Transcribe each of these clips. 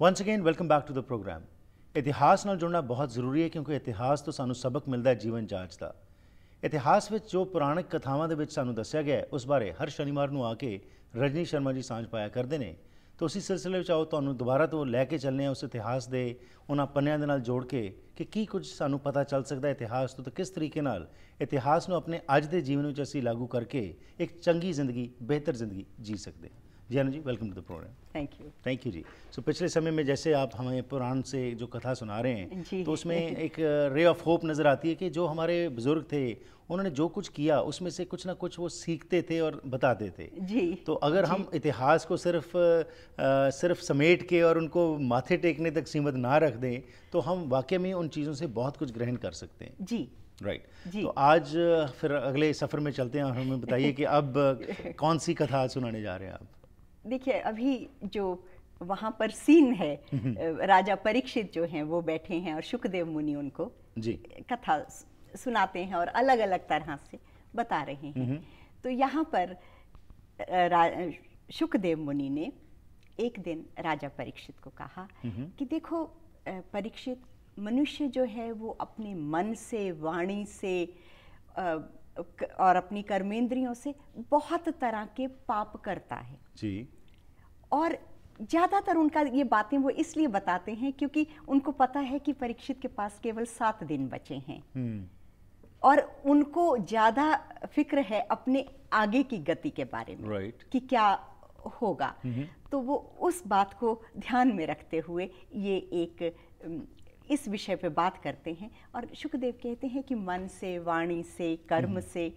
Once again welcome back to the program ਇਤਿਹਾਸ ਨਾਲ ਜੁੜਨਾ ਬਹੁਤ ਜ਼ਰੂਰੀ ਹੈ ਕਿਉਂਕਿ ਇਤਿਹਾਸ ਤੋਂ ਸਾਨੂੰ ਸਬਕ ਮਿਲਦਾ ਹੈ ਜੀਵਨ ਜਾਂਚ ਦਾ ਇਤਿਹਾਸ ਵਿੱਚ ਜੋ ਪੁਰਾਣਿਕ ਕਥਾਵਾਂ ਦੇ ਵਿੱਚ ਸਾਨੂੰ ਦੱਸਿਆ ਗਿਆ ਹੈ ਉਸ ਬਾਰੇ ਹਰ ਸ਼ਨੀਵਾਰ ਨੂੰ ਆ ਕੇ ਰਜਨੀ ਸ਼ਰਮਾ ਜੀ ਸਾਂਝ ਪਾਇਆ ਕਰਦੇ ਨੇ ਤਾਂ ਉਸੇ ਸਿਲਸਿਲੇ ਵਿੱਚ ਆਓ ਤੁਹਾਨੂੰ ਦੁਬਾਰਾ ਤੋਂ ਲੈ ਕੇ ਚੱਲਨੇ ਆ ਉਸ ਇਤਿਹਾਸ ਦੇ ਉਹਨਾਂ ਪੰਨਿਆਂ ਦੇ ਨਾਲ ਜੋੜ ਕੇ ਕਿ ਕੀ ਕੁਝ ਸਾਨੂੰ ਪਤਾ ਚੱਲ ਸਕਦਾ ਹੈ ਇਤਿਹਾਸ ਤੋਂ ਤਾਂ ਕਿਸ ਤਰੀਕੇ ਨਾਲ ਇਤਿਹਾਸ ਨੂੰ ਆਪਣੇ ਅੱਜ ਦੇ ਜੀਵਨ ਵਿੱਚ ਅਸੀਂ ਲਾਗੂ ਕਰਕੇ ਇੱਕ ਚੰਗੀ ਜ਼ਿੰਦਗੀ ਬਿਹਤਰ ਜ਼ਿੰਦਗੀ ਜੀ ਸਕਦੇ ਹਾਂ जी जी welcome to the program thank you thank you जी सो so, पिछले समय में जैसे आप हमें पुराण से जो कथा सुना रहे हैं तो उसमें एक रे ऑफ होप नज़र आती है कि जो हमारे बुजुर्ग थे उन्होंने जो कुछ किया उसमें से कुछ ना कुछ वो सीखते थे और बताते थे जी तो अगर जी. हम इतिहास को सिर्फ आ, सिर्फ समेट के और उनको माथे टेकने तक सीमित ना रख दें तो हम वाकई में उन चीज़ों से बहुत कुछ ग्रहण कर सकते हैं जी राइट right. तो आज फिर अगले सफ़र में चलते हैं और हमें बताइए कि अब कौन सी कथा सुनाने जा रहे हैं आप देखिए अभी जो वहाँ पर सीन है राजा परीक्षित जो हैं वो बैठे हैं और सुखदेव मुनि उनको जी कथा सुनाते हैं और अलग अलग तरह से बता रहे हैं तो यहाँ पर सुखदेव मुनि ने एक दिन राजा परीक्षित को कहा कि देखो परीक्षित मनुष्य जो है वो अपने मन से वाणी से आ, और अपनी कर्मेंद्रियों से बहुत तरह के पाप करता है जी और ज़्यादातर उनका ये बातें वो इसलिए बताते हैं क्योंकि उनको पता है कि परीक्षित के पास केवल सात दिन बचे हैं हम्म। और उनको ज़्यादा फिक्र है अपने आगे की गति के बारे में right. कि क्या होगा हम्म। तो वो उस बात को ध्यान में रखते हुए ये एक इस विषय पे बात करते हैं और सुखदेव कहते हैं कि मन से वाणी से कर्म हम्म। से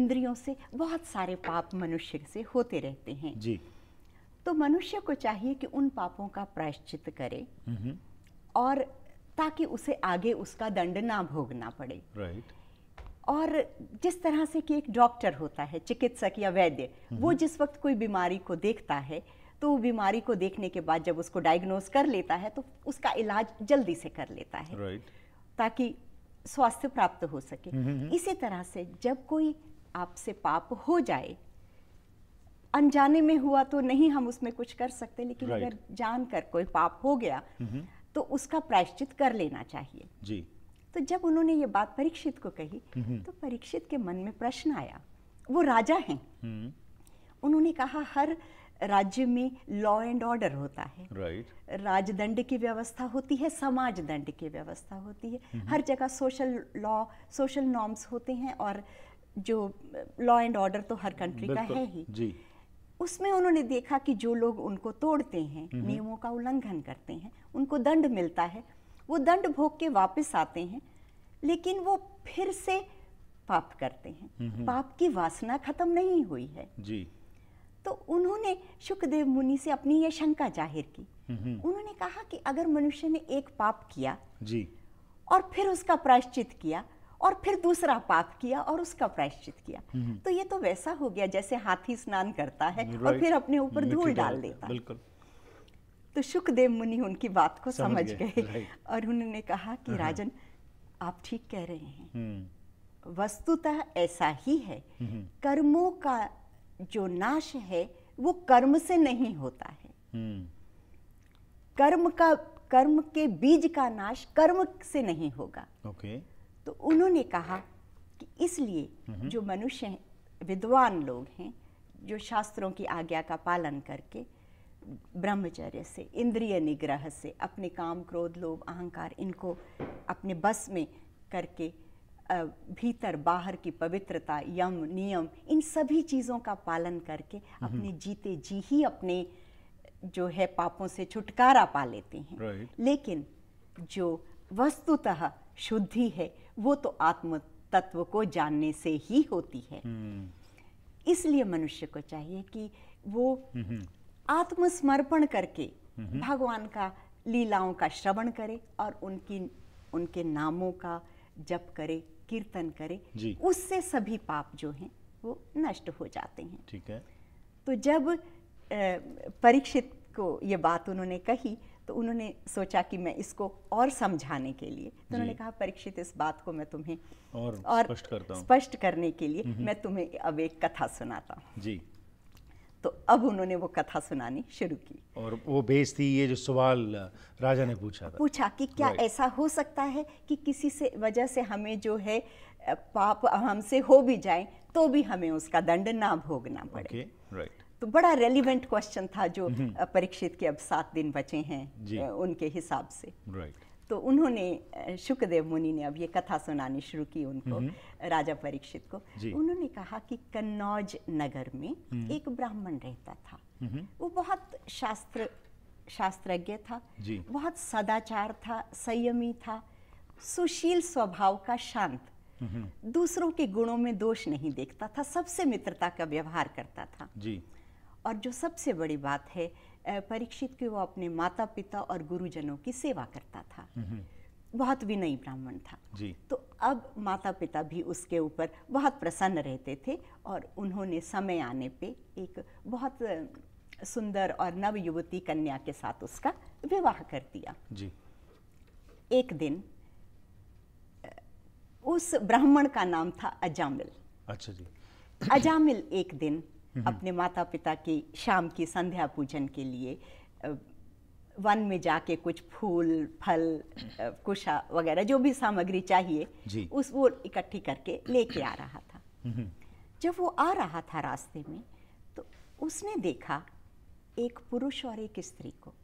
इंद्रियों से बहुत सारे पाप मनुष्य से होते रहते हैं जी तो मनुष्य को चाहिए कि उन पापों का प्रायश्चित करे हम्म। और ताकि उसे आगे उसका दंड ना भोगना पड़े राइट और जिस तरह से कि एक डॉक्टर होता है चिकित्सक या वैद्य वो हम्म। जिस वक्त कोई बीमारी को देखता है तो बीमारी को देखने के बाद जब उसको डायग्नोज कर लेता है तो उसका इलाज जल्दी से कर लेता है right. ताकि स्वास्थ्य प्राप्त हो सके mm-hmm. इसी तरह से जब कोई आपसे पाप हो जाए अनजाने में हुआ तो नहीं हम उसमें कुछ कर सकते लेकिन right. अगर जान कर कोई पाप हो गया mm-hmm. तो उसका प्रायश्चित कर लेना चाहिए जी तो जब उन्होंने ये बात परीक्षित को कही mm-hmm. तो परीक्षित के मन में प्रश्न आया वो राजा हैं उन्होंने कहा हर राज्य में लॉ एंड ऑर्डर होता है right. राजदंड की व्यवस्था होती है समाज दंड की व्यवस्था होती है mm -hmm. हर जगह सोशल लॉ सोशल नॉर्म्स होते हैं और जो लॉ एंड ऑर्डर तो हर कंट्री का है ही जी उसमें उन्होंने देखा कि जो लोग उनको तोड़ते हैं नियमों का उल्लंघन करते हैं उनको दंड मिलता है वो दंड भोग के वापस आते हैं लेकिन वो फिर से पाप करते हैं पाप की वासना खत्म नहीं हुई है जी तो उन्होंने सुखदेव मुनि से अपनी यह शंका जाहिर की हम्म, हम्म। उन्होंने कहा कि अगर मनुष्य ने एक पाप किया जी और फिर उसका प्रायश्चित किया और फिर दूसरा पाप किया और उसका प्रायश्चित किया हम्म, तो ये तो वैसा हो गया जैसे हाथी स्नान करता है और फिर अपने ऊपर धूल डाल देता बिल्कुल तो सुखदेव मुनि उनकी बात को समझ, समझ गए और उन्होंने कहा कि हाँ, हाँ। राजन आप ठीक कह रहे हैं वस्तुतः ऐसा ही है कर्मों का जो नाश है वो कर्म से नहीं होता है हम्म। कर्म का कर्म के बीज का नाश कर्म से नहीं होगा ओके तो उन्होंने कहा कि इसलिए हम्म। जो मनुष्य विद्वान लोग हैं जो शास्त्रों की आज्ञा का पालन करके ब्रह्मचर्य से इंद्रिय निग्रह से अपने काम क्रोध लोभ अहंकार इनको अपने बस में करके भीतर बाहर की पवित्रता यम नियम इन सभी चीज़ों का पालन करके अपने जीते जी ही अपने जो है पापों से छुटकारा पा लेते हैं right. लेकिन जो वस्तुतः शुद्धि है वो तो आत्म तत्व को जानने से ही होती है hmm. इसलिए मनुष्य को चाहिए कि वो hmm. आत्मसमर्पण करके hmm. भगवान का लीलाओं का श्रवण करे और उनकी उनके नामों का जप करे कीर्तन करे उससे सभी पाप जो हैं वो नष्ट हो जाते हैं ठीक है तो जब परीक्षित को ये बात उन्होंने कही तो उन्होंने सोचा कि मैं इसको और समझाने के लिए तो उन्होंने कहा परीक्षित इस बात को मैं तुम्हें और, और स्पष्ट करता स्पष्ट करने के लिए मैं तुम्हें अब एक कथा सुनाता हूँ जी तो अब उन्होंने वो कथा सुनानी शुरू की और वो बेस थी ये जो सवाल राजा ने पूछा था पूछा कि क्या ऐसा हो सकता है कि किसी से वजह से हमें जो है पाप हमसे हो भी जाए तो भी हमें उसका दंड ना भोगना पड़े okay, right. तो बड़ा रेलिवेंट क्वेश्चन था जो हम्म। परीक्षित के अब सात दिन बचे हैं उनके हिसाब से right. तो उन्होंने शुकदेव मुनि ने अब ये कथा सुनानी शुरू की उनको हम्म। राजा परीक्षित को उन्होंने कहा कि कन्नौज नगर में हम्म। एक ब्राह्मण रहता था हम्म। वो बहुत शास्त्र शास्त्रज्ञ था बहुत सदाचार था संयमी था सुशील स्वभाव का शांत दूसरों के गुणों में दोष नहीं देखता था सबसे मित्रता का व्यवहार करता था जी और जो सबसे बड़ी बात है परीक्षित के वो अपने माता पिता और गुरुजनों की सेवा करता था बहुत विनयी ब्राह्मण था जी। तो अब माता पिता भी उसके ऊपर बहुत प्रसन्न रहते थे और उन्होंने समय आने पे एक बहुत सुंदर और नव युवती कन्या के साथ उसका विवाह कर दिया जी। एक दिन उस ब्राह्मण का नाम था अजामिल अच्छा जी अजामिल एक दिन अपने माता पिता की शाम की संध्या पूजन के लिए वन में जाके कुछ फूल फल कुशा वगैरह जो भी सामग्री चाहिए उस वो इकट्ठी करके लेके आ रहा था जब वो आ रहा था रास्ते में तो उसने देखा एक पुरुष और एक स्त्री को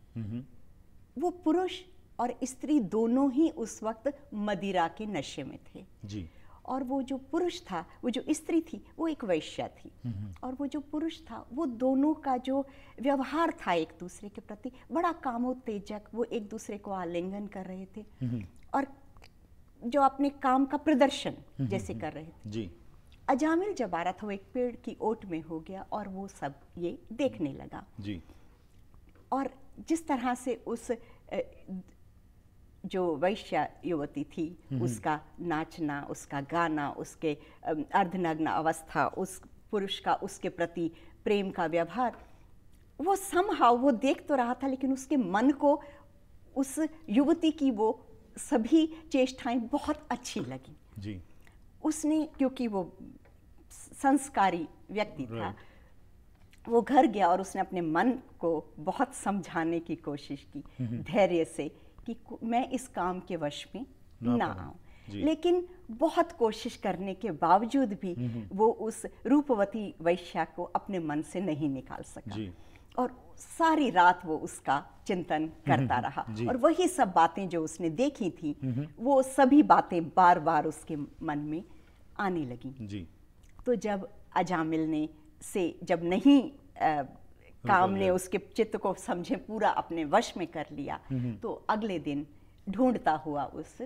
वो पुरुष और स्त्री दोनों ही उस वक्त मदिरा के नशे में थे जी और वो जो पुरुष था वो जो स्त्री थी वो एक वैश्या थी और वो जो पुरुष था वो दोनों का जो व्यवहार था एक दूसरे के प्रति बड़ा कामोत्तेजक वो एक दूसरे को आलिंगन कर रहे थे और जो अपने काम का प्रदर्शन जैसे कर रहे थे जी अजामिल जबारा था वो एक पेड़ की ओट में हो गया और वो सब ये देखने लगा जी और जिस तरह से उस जो वैश्य युवती थी हम्म। उसका नाचना उसका गाना उसके अर्धनग्न अवस्था उस पुरुष का उसके प्रति प्रेम का व्यवहार वो समहा वो देख तो रहा था लेकिन उसके मन को उस युवती की वो सभी चेष्टाएं बहुत अच्छी लगी जी उसने क्योंकि वो संस्कारी व्यक्ति था वो घर गया और उसने अपने मन को बहुत समझाने की कोशिश की हम्म। धैर्य से कि मैं इस काम के वश में ना, आऊँ लेकिन बहुत कोशिश करने के बावजूद भी हम्म, हम्म। वो उस रूपवती वैश्या को अपने मन से नहीं निकाल सका और सारी रात वो उसका चिंतन हम्म, करता रहा और वही सब बातें जो उसने देखी थी वो सभी बातें बार बार उसके मन में आने लगी तो जब अजामिल ने से जब नहीं काम ने उसके चित्त को समझे पूरा अपने वश में कर लिया तो अगले दिन ढूंढता हुआ उस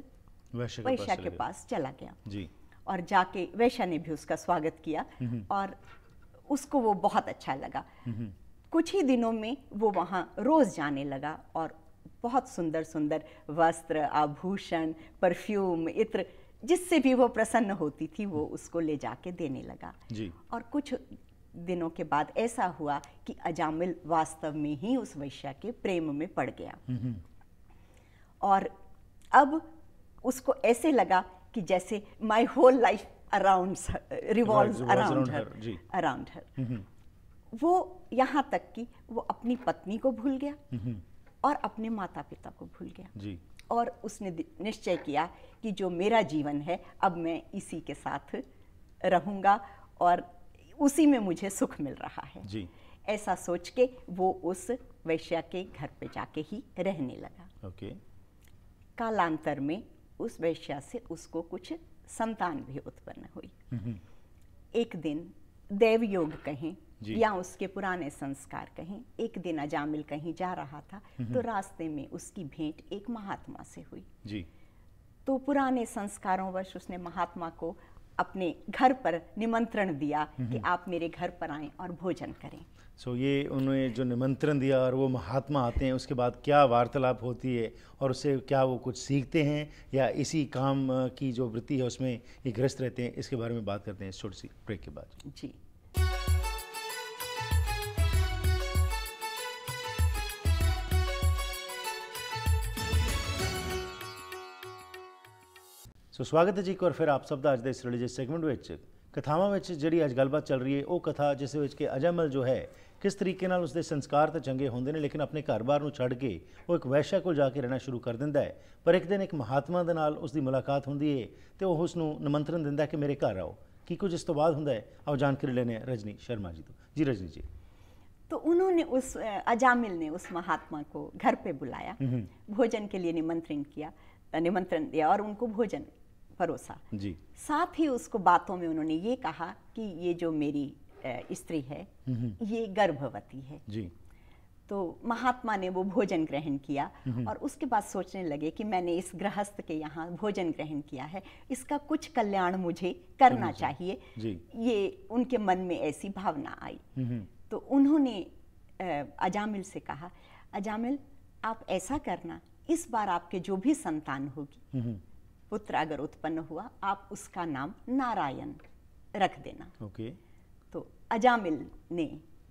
वैश्या के, पास, के पास चला गया जी और जाके वैश्या ने भी उसका स्वागत किया और उसको वो बहुत अच्छा लगा कुछ ही दिनों में वो वहाँ रोज़ जाने लगा और बहुत सुंदर सुंदर वस्त्र आभूषण परफ्यूम इत्र जिससे भी वो प्रसन्न होती थी वो उसको ले जाके देने लगा जी और कुछ दिनों के बाद ऐसा हुआ कि अजामिल वास्तव में ही उस वैश्या के प्रेम में पड़ गया और अब उसको ऐसे लगा कि जैसे my whole life around revolve around around हर वो यहाँ तक कि वो अपनी पत्नी को भूल गया और अपने माता पिता को भूल गया जी और उसने निश्चय किया कि जो मेरा जीवन है अब मैं इसी के साथ रहूँगा और उसी में मुझे सुख मिल रहा है जी ऐसा सोच के वो उस वैश्या के घर पे जाके ही रहने लगा ओके कालांतर में उस वैश्या से उसको कुछ संतान भी उत्पन्न हुई एक दिन देव योग कहें या उसके पुराने संस्कार कहें एक दिन अजामिल कहीं जा रहा था तो रास्ते में उसकी भेंट एक महात्मा से हुई जी तो पुराने संस्कारों वश उसने महात्मा को अपने घर पर निमंत्रण दिया कि आप मेरे घर पर आए और भोजन करें सो so, ये उन्होंने जो निमंत्रण दिया और वो महात्मा आते हैं उसके बाद क्या वार्तालाप होती है और उससे क्या वो कुछ सीखते हैं या इसी काम की जो वृत्ति है उसमें ये ग्रस्त रहते हैं इसके बारे में बात करते हैं छोटी सी ब्रेक के बाद जी ਸੋ ਸਵਾਗਤ ਹੈ ਜੀ ਇੱਕ ਵਾਰ ਫਿਰ ਆਪ ਸਭ ਦਾ ਅੱਜ ਦੇ ਇਸ ਰਿਲੀਜੀਅਸ ਸੈਗਮੈਂਟ ਵਿੱਚ ਕਥਾਵਾਂ ਵਿੱਚ ਜਿਹੜੀ ਅੱਜ ਗੱਲਬਾਤ ਚੱਲ ਰਹੀ ਹੈ ਉਹ ਕਥਾ ਜਿਸ ਵਿੱਚ ਕਿ ਅਜਮਲ ਜੋ ਹੈ ਕਿਸ ਤਰੀਕੇ ਨਾਲ ਉਸਦੇ ਸੰਸਕਾਰ ਤਾਂ ਚੰਗੇ ਹੁੰਦੇ ਨੇ ਲੇਕਿਨ ਆਪਣੇ ਘਰ-ਬਾਰ ਨੂੰ ਛੱਡ ਕੇ ਉਹ ਇੱਕ ਵੈਸ਼ਿਆ ਕੋਲ ਜਾ ਕੇ ਰਹਿਣਾ ਸ਼ੁਰੂ ਕਰ ਦਿੰਦਾ ਹੈ ਪਰ ਇੱਕ ਦਿਨ ਇੱਕ ਮਹਾਤਮਾ ਦੇ ਨਾਲ ਉਸ ਦੀ ਮੁਲਾਕਾਤ ਹੁੰਦੀ ਹੈ ਤੇ ਉਹ ਉਸ ਨੂੰ ਨਿਮੰਤਰਣ ਦਿੰਦਾ ਕਿ ਮੇਰੇ ਘਰ ਆਓ ਕੀ ਕੁਝ ਇਸ ਤੋਂ ਬਾਅਦ ਹੁੰਦਾ ਹੈ ਆਓ ਜਾਣਕਾਰੀ ਲੈਣੇ ਰਜਨੀ ਸ਼ਰਮਾ ਜੀ ਤੋਂ ਜੀ ਰਜਨੀ ਜੀ तो उन्होंने उस अजामिल ने उस महात्मा को घर पे बुलाया भोजन के लिए निमंत्रण किया निमंत्रण दिया और उनको भोजन भरोसा जी साथ ही उसको बातों में उन्होंने ये कहा कि ये जो मेरी स्त्री है ये गर्भवती है जी तो महात्मा ने वो भोजन ग्रहण किया और उसके बाद सोचने लगे कि मैंने इस गृहस्थ के यहाँ भोजन ग्रहण किया है इसका कुछ कल्याण मुझे करना चाहिए ये उनके मन में ऐसी भावना आई तो उन्होंने अजामिल से कहा अजामिल आप ऐसा करना इस बार आपके जो भी संतान होगी पुत्र अगर उत्पन्न हुआ आप उसका नाम नारायण रख देना ओके तो अजामिल ने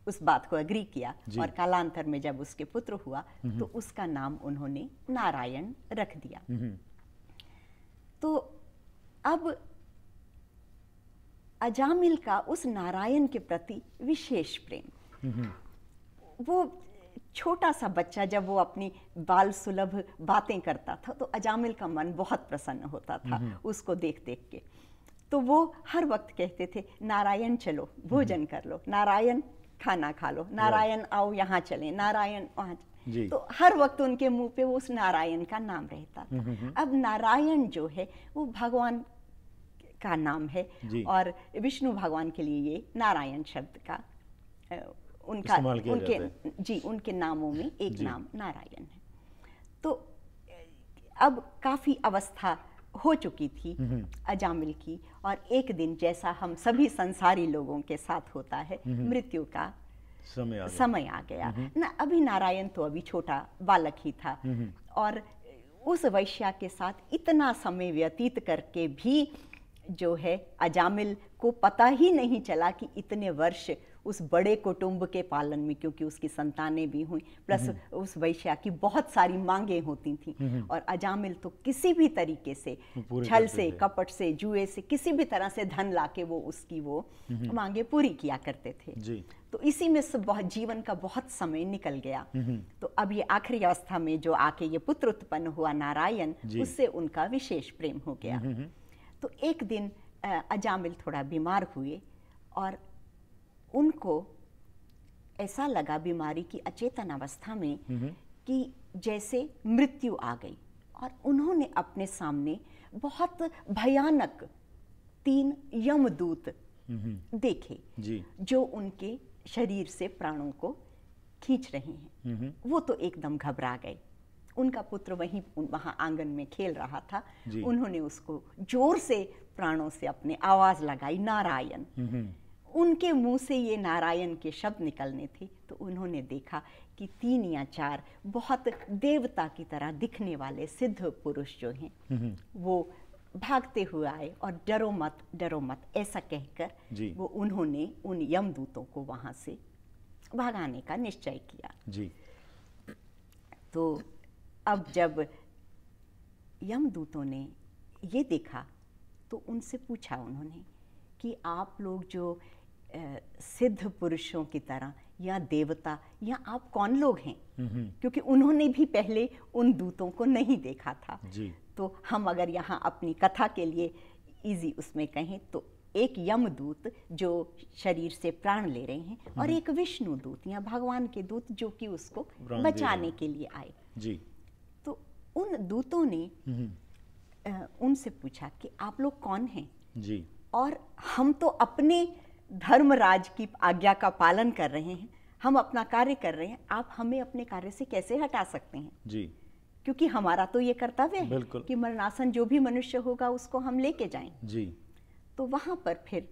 उस बात को अग्री किया और कालांतर में जब उसके पुत्र हुआ तो उसका नाम उन्होंने नारायण रख दिया तो अब अजामिल का उस नारायण के प्रति विशेष प्रेम वो छोटा सा बच्चा जब वो अपनी बाल सुलभ बातें करता था तो अजामिल का मन बहुत प्रसन्न होता था उसको देख देख के तो वो हर वक्त कहते थे नारायण चलो भोजन कर लो नारायण खाना खा लो नारायण आओ यहाँ चले नारायण वहाँ तो हर वक्त उनके मुंह पे वो उस नारायण का नाम रहता था अब नारायण जो है वो भगवान का नाम है और विष्णु भगवान के लिए ये नारायण शब्द का उनका उनके जी उनके नामों में एक नाम नारायण है तो अब काफ़ी अवस्था हो चुकी थी अजामिल की और एक दिन जैसा हम सभी संसारी लोगों के साथ होता है मृत्यु का समय आ गया, समय आ गया। ना अभी नारायण तो अभी छोटा बालक ही था और उस वैश्या के साथ इतना समय व्यतीत करके भी जो है अजामिल को पता ही नहीं चला कि इतने वर्ष उस बड़े कुटुंब के पालन में क्योंकि उसकी संतानें भी हुई प्लस हम्म। उस वैश्या की बहुत सारी मांगे होती थी हम्म। और अजामिल तो किसी भी तरीके से छल से कपट से जुए से किसी भी तरह से धन ला वो उसकी वो हम्म। मांगे पूरी किया करते थे तो इसी में सब बहुत जीवन का बहुत समय निकल गया तो अब ये आखिरी अवस्था में जो आके ये पुत्र उत्पन्न हुआ नारायण उससे उनका विशेष प्रेम हो गया तो एक दिन अजामिल थोड़ा बीमार हुए और उनको ऐसा लगा बीमारी की अचेतन अवस्था में कि जैसे मृत्यु आ गई और उन्होंने अपने सामने बहुत भयानक तीन यमदूत देखे जी। जो उनके शरीर से प्राणों को खींच रहे हैं वो तो एकदम घबरा गए उनका पुत्र वहीं वहां आंगन में खेल रहा था उन्होंने उसको जोर से प्राणों से अपने आवाज लगाई नारायण उनके मुंह से ये नारायण के शब्द निकलने थे तो उन्होंने देखा कि तीन या चार बहुत देवता की तरह दिखने वाले सिद्ध पुरुष जो हैं हम्म, हम्म। वो भागते हुए आए और डरो मत डरो मत ऐसा कहकर वो उन्होंने उन यमदूतों को वहां से भागाने का निश्चय किया जी तो अब जब यमदूतों ने ये देखा तो उनसे पूछा उन्होंने कि आप लोग जो सिद्ध पुरुषों की तरह या देवता या आप कौन लोग हैं क्योंकि उन्होंने भी पहले उन दूतों को नहीं देखा था तो हम अगर यहाँ अपनी कथा के लिए इजी उसमें कहें तो एक यमदूत जो शरीर से प्राण ले रहे हैं और हम्म। एक विष्णु दूत या भगवान के दूत जो कि उसको बचाने के लिए आए जी तो उन दूतों ने उनसे पूछा कि आप लोग कौन हैं जी और हम तो अपने धर्मराज की आज्ञा का पालन कर रहे हैं हम अपना कार्य कर रहे हैं आप हमें अपने कार्य से कैसे हटा सकते हैं जी क्योंकि हमारा तो ये कर्तव्य है कि मरणासन जो भी मनुष्य होगा उसको हम लेके जाएं जी तो वहां पर फिर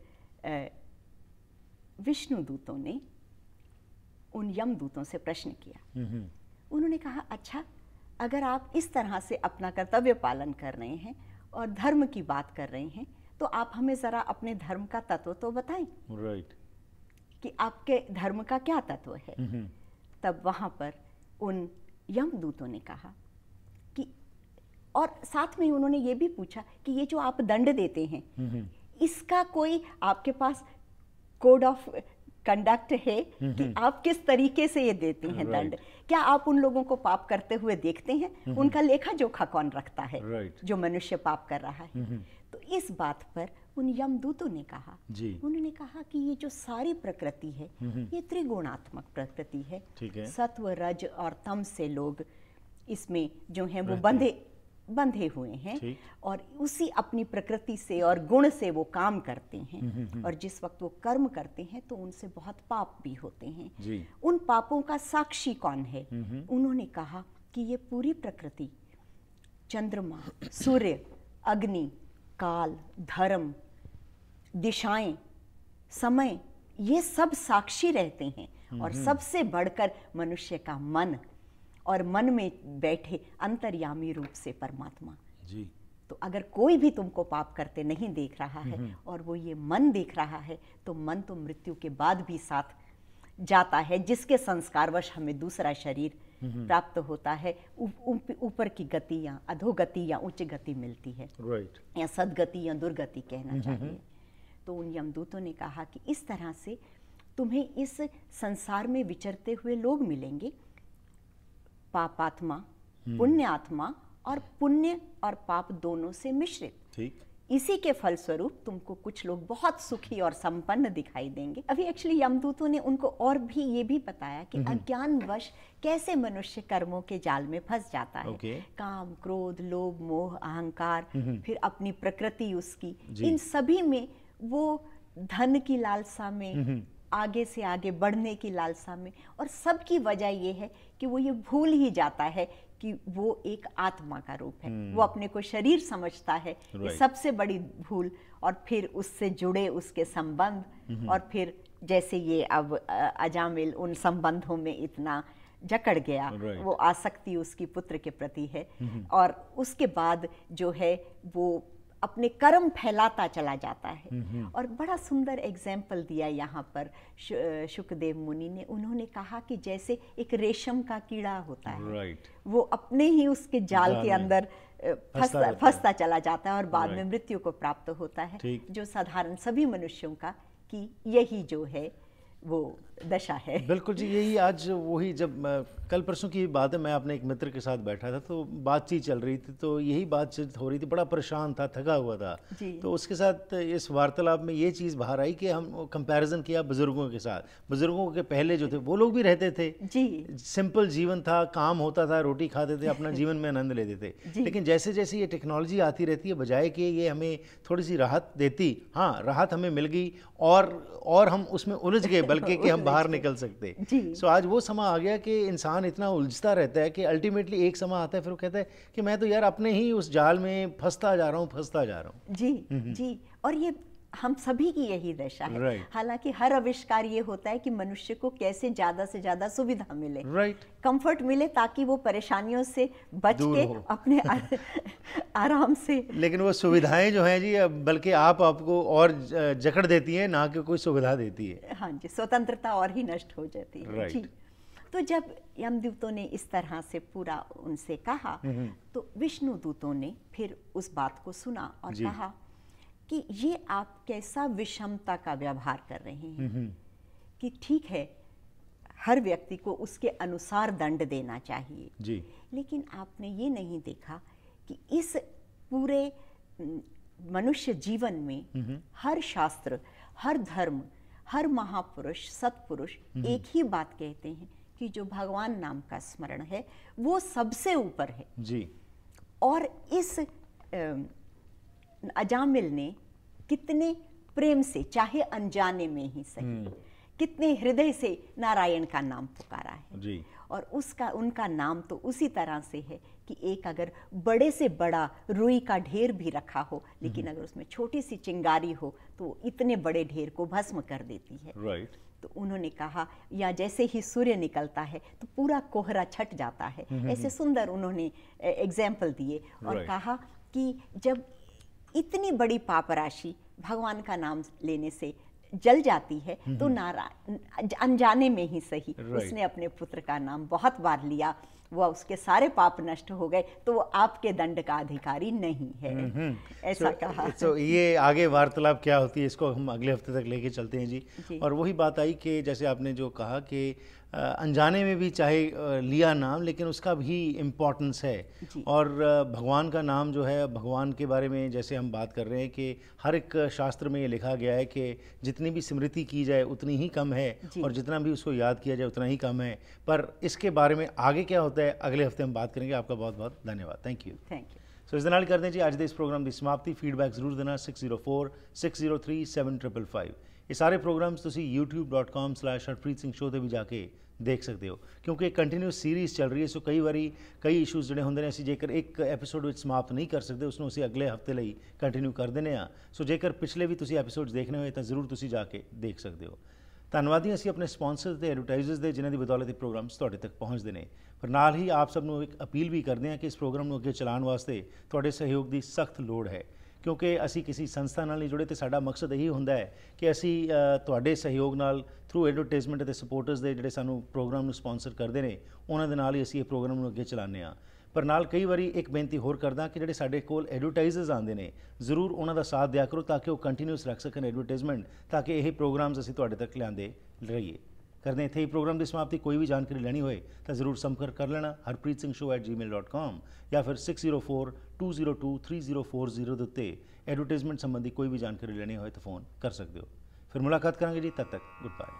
विष्णु दूतों ने उन यम दूतों से प्रश्न किया हम्म, हम्म। उन्होंने कहा अच्छा अगर आप इस तरह से अपना कर्तव्य पालन कर रहे हैं और धर्म की बात कर रहे हैं तो आप हमें ज़रा अपने धर्म का तत्व तो बताएं राइट कि आपके धर्म का क्या तत्व है mm-hmm. तब वहां पर उन यमदूतों ने कहा कि और साथ में उन्होंने ये भी पूछा कि ये जो आप दंड देते हैं mm-hmm. इसका कोई आपके पास कोड ऑफ कंडक्ट है कि mm-hmm. आप किस तरीके से ये देते हैं right. दंड क्या आप उन लोगों को पाप करते हुए देखते हैं उनका लेखा जोखा कौन रखता है right. जो मनुष्य पाप कर रहा है तो इस बात पर उन यमदूतों ने कहा उन्होंने कहा कि ये जो सारी प्रकृति है ये त्रिगुणात्मक प्रकृति है, है। सत्व रज और तम से लोग इसमें जो है वो बंधे बंधे हुए हैं और उसी अपनी प्रकृति से और गुण से वो काम करते हैं और जिस वक्त वो कर्म करते हैं तो उनसे बहुत पाप भी होते हैं उन पापों का साक्षी कौन है उन्होंने कहा कि ये पूरी प्रकृति चंद्रमा सूर्य अग्नि काल धर्म दिशाएं समय ये सब साक्षी रहते हैं और सबसे बढ़कर मनुष्य का मन और मन में बैठे अंतर्यामी रूप से परमात्मा जी तो अगर कोई भी तुमको पाप करते नहीं देख रहा है और वो ये मन देख रहा है तो मन तो मृत्यु के बाद भी साथ जाता है जिसके संस्कारवश हमें दूसरा शरीर Mm-hmm. प्राप्त होता है ऊपर की अधो गति या उच्च गति मिलती है right. या सदगति या दुर्गति कहना mm-hmm. चाहिए तो उन यमदूतों ने कहा कि इस तरह से तुम्हें इस संसार में विचरते हुए लोग मिलेंगे पापात्मा mm-hmm. पुण्य आत्मा और पुण्य और पाप दोनों से मिश्रित ठीक इसी के फलस्वरूप तुमको कुछ लोग बहुत सुखी और संपन्न दिखाई देंगे अभी एक्चुअली यमदूतों ने उनको और भी ये भी बताया कि अज्ञानवश कैसे मनुष्य कर्मों के जाल में फंस जाता है okay. काम क्रोध लोभ मोह अहंकार फिर अपनी प्रकृति उसकी इन सभी में वो धन की लालसा में आगे से आगे बढ़ने की लालसा में और सबकी वजह यह है कि वो ये भूल ही जाता है कि वो एक आत्मा का रूप है हम्म। वो अपने को शरीर समझता है ये सबसे बड़ी भूल और फिर उससे जुड़े उसके संबंध हम्म। और फिर जैसे ये अब अजामिल उन संबंधों में इतना जकड़ गया वो आसक्ति उसकी पुत्र के प्रति है हम्म। और उसके बाद जो है वो अपने कर्म फैलाता चला जाता है और बड़ा सुंदर एग्जाम्पल दिया यहाँ पर सुखदेव मुनि ने उन्होंने कहा कि जैसे एक रेशम का कीड़ा होता है right. वो अपने ही उसके जाल के अंदर फंसता फंसता चला जाता है और बाद right. में मृत्यु को प्राप्त होता है जो साधारण सभी मनुष्यों का कि यही जो है वो दशा है बिल्कुल जी यही आज वही जब कल परसों की बात है मैं अपने एक मित्र के साथ बैठा था तो बातचीत चल रही थी तो यही बातचीत हो रही थी बड़ा परेशान था थका हुआ था तो उसके साथ इस वार्तालाप में ये चीज़ बाहर आई कि हम कंपैरिजन किया बुज़ुर्गों के साथ बुज़ुर्गों के पहले जो थे वो लोग भी रहते थे जी सिंपल जीवन था काम होता था रोटी खाते थे अपना जीवन में आनंद लेते थे लेकिन जैसे जैसे ये टेक्नोलॉजी आती रहती है बजाय कि ये हमें थोड़ी सी राहत देती हाँ राहत हमें मिल गई और हम उसमें उलझ गए बल्कि कि हम बाहर निकल सकते सो आज वो समा आ गया कि इंसान इतना उलझता रहता है कि अल्टीमेटली एक समा आता है फिर वो कहता है कि मैं तो यार अपने ही उस जाल में फंसता जा रहा हूँ फंसता जा रहा हूँ जी जी और ये हम सभी की यही दशा है right. हालांकि हर आविष्कार ये होता है कि मनुष्य को कैसे ज्यादा से ज्यादा सुविधा मिले राइट right. कंफर्ट मिले ताकि वो परेशानियों से बच के अपने आर, आराम से लेकिन वो सुविधाएं जो हैं जी बल्कि आप आपको और जकड़ देती हैं ना कि कोई सुविधा देती है हाँ जी स्वतंत्रता और ही नष्ट हो जाती है right. जी तो जब यमदूतों ने इस तरह से पूरा उनसे कहा हम्म, हम्म। तो विष्णु दूतों ने फिर उस बात को सुना और कहा कि ये आप कैसा विषमता का व्यवहार कर रहे हैं हम्म, हम्म। कि ठीक है हर व्यक्ति को उसके अनुसार दंड देना चाहिए जी लेकिन आपने ये नहीं देखा कि इस पूरे मनुष्य जीवन में हम्म, हर शास्त्र हर धर्म हर महापुरुष सत्पुरुष एक ही बात कहते हैं कि जो भगवान नाम का स्मरण है वो सबसे ऊपर है जी और इस अजामिल ने कितने प्रेम से चाहे अनजाने में ही सही हम्म। कितने हृदय से नारायण का नाम पुकारा है जी। और उसका उनका नाम तो उसी तरह से है कि एक अगर बड़े से बड़ा रुई का ढेर भी रखा हो लेकिन हम्म। अगर उसमें छोटी सी चिंगारी हो तो इतने बड़े ढेर को भस्म कर देती है राइट तो उन्होंने कहा या जैसे ही सूर्य निकलता है तो पूरा कोहरा छट जाता है हम्म, ऐसे सुंदर उन्होंने एग्जाम्पल दिए और कहा कि जब इतनी बड़ी पाप राशि भगवान का नाम लेने से जल जाती है हम्म, तो हम्म। नारा अनजाने में ही सही उसने अपने पुत्र का नाम बहुत बार लिया वह उसके सारे पाप नष्ट हो गए तो वो आपके दंड का अधिकारी नहीं है हम्म, ऐसा so, कहा तो so, ये आगे वार्तालाप क्या होती है इसको हम अगले हफ्ते तक लेके चलते हैं जी, जी। और वही बात आई कि जैसे आपने जो कहा कि अनजाने में भी चाहे लिया नाम लेकिन उसका भी इम्पोर्टेंस है और भगवान का नाम जो है भगवान के बारे में जैसे हम बात कर रहे हैं कि हर एक शास्त्र में ये लिखा गया है कि जितनी भी स्मृति की जाए उतनी ही कम है और जितना भी उसको याद किया जाए उतना ही कम है पर इसके बारे में आगे क्या होता है अगले हफ्ते हम बात करेंगे आपका बहुत बहुत धन्यवाद थैंक यू थैंक यू इस प्रोग्राम की समाप्ति फीडबैक ज़रूर देना six zero four six zero three seven triple five ਇਹ ਸਾਰੇ ਪ੍ਰੋਗਰਾਮਸ ਤੁਸੀਂ youtubecom show ਤੇ ਵੀ ਜਾ ਕੇ ਦੇਖ ਸਕਦੇ ਹੋ ਕਿਉਂਕਿ ਇਹ ਕੰਟੀਨਿਊਸ ਸੀਰੀਜ਼ ਚੱਲ ਰਹੀ ਹੈ ਸੋ ਕਈ ਵਾਰੀ ਕਈ ਇਸ਼ੂਜ਼ ਜਿਹੜੇ ਹੁੰਦੇ ਨੇ ਅਸੀਂ ਜੇਕਰ ਇੱਕ ਐਪੀਸੋਡ ਵਿੱਚ ਸਮਾਪਤ ਨਹੀਂ ਕਰ ਸਕਦੇ ਉਸ ਨੂੰ ਅਸੀਂ ਅਗਲੇ ਹਫਤੇ ਲਈ ਕੰਟੀਨਿਊ ਕਰ ਦਿੰਦੇ ਆ ਸੋ ਜੇਕਰ ਪਿਛਲੇ ਵੀ ਤੁਸੀਂ ਐਪੀਸੋਡਸ ਦੇਖਣੇ ਹੋਏ ਤਾਂ ਜ਼ਰੂਰ ਤੁਸੀਂ ਜਾ ਕੇ ਦੇਖ ਸਕਦੇ ਹੋ ਧੰਨਵਾਦੀ ਅਸੀਂ ਆਪਣੇ ਸਪਾਂਸਰਸ ਤੇ ਐਡਵਰਟਾਈਜ਼ਰਸ ਦੇ ਜਿਨ੍ਹਾਂ ਦੀ ਬਦੌਲਤ ਇਹ ਪ੍ਰੋਗਰਾਮਸ ਤੁਹਾਡੇ ਤੱਕ ਪਹੁੰਚਦੇ ਨੇ ਪਰ ਨਾਲ ਹੀ ਆਪ ਸਭ ਨੂੰ ਇੱਕ ਅਪੀਲ ਵੀ ਕਰਦੇ ਹਾਂ ਕਿ ਇਸ ਪ੍ਰੋਗਰਾਮ ਨੂੰ ਅੱਗੇ ਚਲਾਉਣ ਵਾਸਤੇ ਤੁਹਾਡੇ ਸਹਿਯੋਗ ਦੀ ਸਖਤ ਲੋੜ ਹੈ ਕਿਉਂਕਿ ਅਸੀਂ ਕਿਸੇ ਸੰਸਥਾ ਨਾਲ ਨਹੀਂ ਜੁੜੇ ਤੇ ਸਾਡਾ ਮਕਸਦ ਇਹੀ ਹੁੰਦਾ ਹੈ ਕਿ ਅਸੀਂ ਤੁਹਾਡੇ ਸਹਿਯੋਗ ਨਾਲ ਥਰੂ ਐਡਵਰਟਾਈਜ਼ਮੈਂਟ ਅਤੇ ਸਪੋਰਟਰਸ ਦੇ ਜਿਹੜੇ ਸਾਨੂੰ ਪ੍ਰੋਗਰਾਮ ਨੂੰ ਸਪਾਂਸਰ ਕਰਦੇ ਨੇ ਉਹਨਾਂ ਦੇ ਨਾਲ ਹੀ ਅਸੀਂ ਇਹ ਪ੍ਰੋਗਰਾਮ ਨੂੰ ਅੱਗੇ ਚਲਾਉਂਦੇ ਆ ਪਰ ਨਾਲ ਕਈ ਵਾਰੀ ਇੱਕ ਬੇਨਤੀ ਹੋਰ ਕਰਦਾ ਕਿ ਜਿਹੜੇ ਸਾਡੇ ਕੋਲ ਐਡਵਰਟਾਈਜ਼ਰਸ ਆਉਂਦੇ ਨੇ ਜ਼ਰੂਰ ਉਹਨਾਂ ਦਾ ਸਾਥ ਦਿਆ ਕਰੋ ਤਾਂ ਕਿ ਉਹ ਕੰਟੀਨਿਊਸ ਰੱਖ ਸਕਣ ਐਡਵਰਟਾਈਜ਼ਮੈਂਟ ਤਾਂ ਕਿ ਇਹ ਪ੍ਰੋਗਰਾਮਸ ਅਸੀਂ ਤੁਹਾਡੇ ਤੱਕ ਲਿਆਂਦੇ ਰਹੀਏ ਕਰਦੇ ਇੱਥੇ ਹੀ ਪ੍ਰੋਗਰਾਮ ਦੀ ਸਮਾਪਤੀ ਕੋਈ ਵੀ ਜਾਣਕਾਰੀ ਲੈਣੀ ਹੋਏ ਤਾਂ ਜ਼ਰੂਰ ਸੰਪਰਕ ਕਰ ਲੈਣਾ ਹਰਪ੍ਰੀਤ ਜਾਂ ਫਿਰ 6042023040 ਦੇ ਉੱਤੇ ਐਡਵਰਟਾਈਜ਼ਮੈਂਟ ਸੰਬੰਧੀ ਕੋਈ ਵੀ ਜਾਣਕਾਰੀ ਲੈਣੀ ਹੋਏ ਤਾਂ ਫੋਨ ਕਰ ਸਕਦੇ ਹੋ ਫਿਰ ਮੁਲਾਕਾਤ ਕਰਾਂਗੇ ਜੀ ਤਦ ਤੱਕ ਗੁੱਡ ਬਾਏ